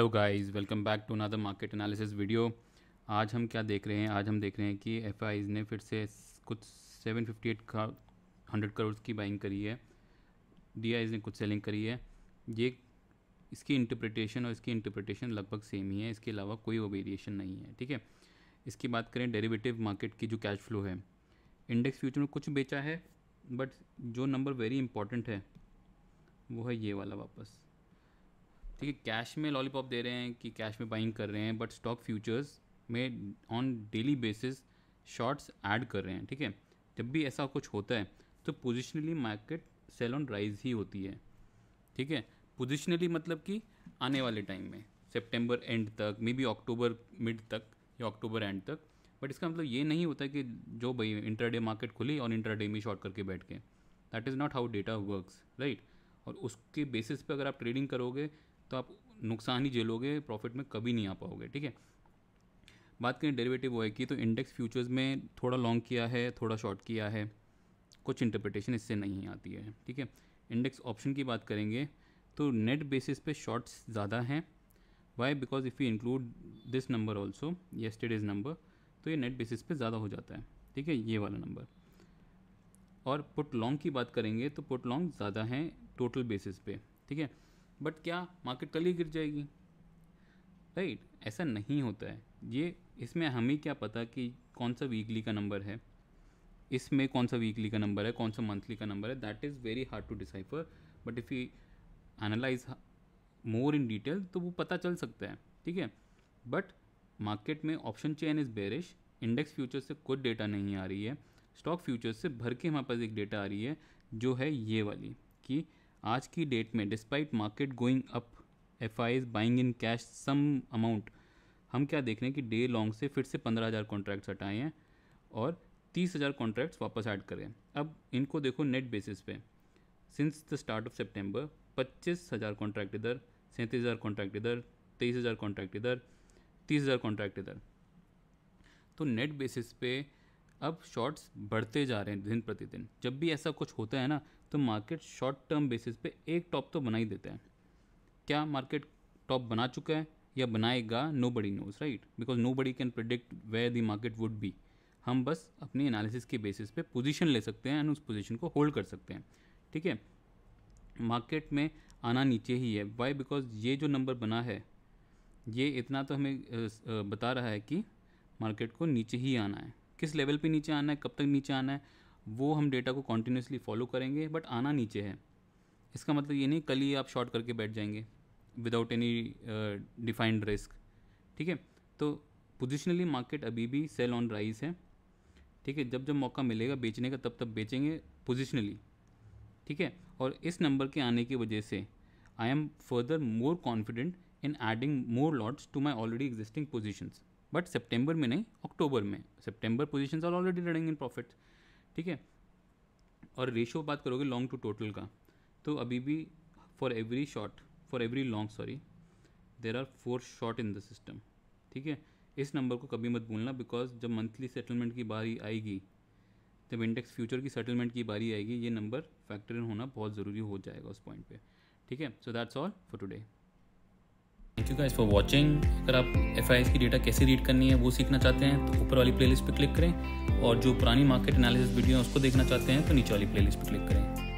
Hello guys welcome back to another market analysis video आज हम क्या देख रहे हैं आज हम देख रहे हैं कि एफ ने फिर से कुछ 758 का हंड्रेड करोड़ की बाइंग करी है डी ने कुछ सेलिंग करी है ये इसकी इंटरप्रिटेशन और इसकी इंटरप्रिटेशन लगभग सेम ही है इसके अलावा कोई वेरिएशन नहीं है ठीक है इसकी बात करें डेरिवेटिव मार्केट की जो कैश फ्लो है इंडेक्स फ्यूचर में कुछ बेचा है बट जो नंबर वेरी इंपॉर्टेंट है वो है ये वाला वापस ठीक है कैश में लॉलीपॉप दे रहे हैं कि कैश में बाइंग कर रहे हैं बट स्टॉक फ्यूचर्स में on daily basis shorts add कर रहे हैं ठीक है जब भी ऐसा कुछ होता है तो positionally market sell on rise ही होती है ठीक है पोजिशनली मतलब कि आने वाले टाइम में सेप्टेम्बर एंड तक मे बी अक्टूबर मिड तक या अक्टूबर एंड तक बट इसका मतलब ये नहीं होता कि जो भाई इंटरडे मार्केट खुली और इंटरडे में शॉर्ट करके बैठ के that is not how data works right और उसके बेसिस पे अगर आप ट्रेडिंग करोगे तो आप नुकसान ही झेलोगे प्रॉफिट में कभी नहीं आ पाओगे ठीक है बात करें डेरिवेटिव ओए की तो इंडेक्स फ्यूचर्स में थोड़ा लॉन्ग किया है थोड़ा शॉर्ट किया है कुछ इंटरप्रिटेशन इससे नहीं आती है ठीक है इंडेक्स ऑप्शन की बात करेंगे तो नेट बेसिस पे शॉर्ट्स ज़्यादा हैं why because if you include this number also yesterday's number तो ये नेट बेसिस पे ज़्यादा हो जाता है ठीक है ये वाला नंबर और पुट लॉन्ग की बात करेंगे तो पुट लॉन्ग ज़्यादा हैं टोटल बेसिस पे ठीक है बट क्या मार्केट कल ही गिर जाएगी राइट right? ऐसा नहीं होता है ये इसमें हमें क्या पता कि कौन सा वीकली का नंबर है इसमें कौन सा वीकली का नंबर है कौन सा मंथली का नंबर है that is very hard to decipher but if you analyse more in detail तो वो पता चल सकता है ठीक है बट मार्केट में option chain is bearish index future से कुछ डेटा नहीं आ रही है स्टॉक फ्यूचर से भर के हमारे पास एक डेटा आ रही है जो है ये वाली कि आज की डेट में despite market going up F I buying in cash some amount हम क्या देख रहे हैं कि डे लॉन्ग से फिर से पंद्रह हज़ार कॉन्ट्रैक्ट्स हटाए हैं और तीस हज़ार कॉन्ट्रैक्ट्स वापस ऐड करें अब इनको देखो नेट बेसिस पे since the start of September पच्चीस हज़ार कॉन्ट्रैक्ट इधर सैंतीस हज़ार कॉन्ट्रैक्ट इधर तेईस हज़ार कॉन्ट्रैक्ट इधर तीस हज़ार कॉन्ट्रैक्ट इधर तो नेट बेसिस पे अब शॉर्ट्स बढ़ते जा रहे हैं दिन प्रतिदिन जब भी ऐसा कुछ होता है ना तो मार्केट शॉर्ट टर्म बेसिस पे एक टॉप तो बना ही देता है क्या मार्केट टॉप बना चुका है या बनाएगा nobody knows right because nobody can predict where the market would be हम बस अपनी एनालिसिस के बेसिस पे पोजीशन ले सकते हैं एंड उस पोजीशन को होल्ड कर सकते हैं ठीक है मार्केट में आना नीचे ही है वाई बिकॉज ये जो नंबर बना है ये इतना तो हमें बता रहा है कि मार्केट को नीचे ही आना है किस लेवल पे नीचे आना है कब तक नीचे आना है वो हम डेटा को कॉन्टीन्यूसली फॉलो करेंगे बट आना नीचे है इसका मतलब ये नहीं कल ही आप शॉर्ट करके बैठ जाएंगे विदाउट एनी डिफाइंड रिस्क ठीक है तो पोजिशनली मार्केट अभी भी सेल ऑन राइज है ठीक है जब जब मौका मिलेगा बेचने का तब तब बेचेंगे पोजिशनली ठीक है और इस नंबर के आने की वजह से I am further more confident in adding more lots to my already existing positions but September में नहीं अक्टूबर में September position are already running in profit ठीक है और रेशो बात करोगे लॉन्ग टू टोटल का तो अभी भी for every short for every long sorry there are four short in the system ठीक है इस नंबर को कभी मत भूलना बिकॉज जब मंथली सेटलमेंट की बारी आएगी जब इंडेक्स फ्यूचर की सेटलमेंट की बारी आएगी ये नंबर फैक्टर इन होना बहुत ज़रूरी हो जाएगा उस पॉइंट पे ठीक है so that's all for today thank you guys for watching अगर आप एफ की डेटा कैसे रीड करनी है वो सीखना चाहते हैं तो ऊपर वाली प्लेलिस्ट पे क्लिक करें और जो पुरानी मार्केट एनालिसिस वीडियो है उसको देखना चाहते हैं तो नीचे वाली प्लेलिस्ट पे क्लिक करें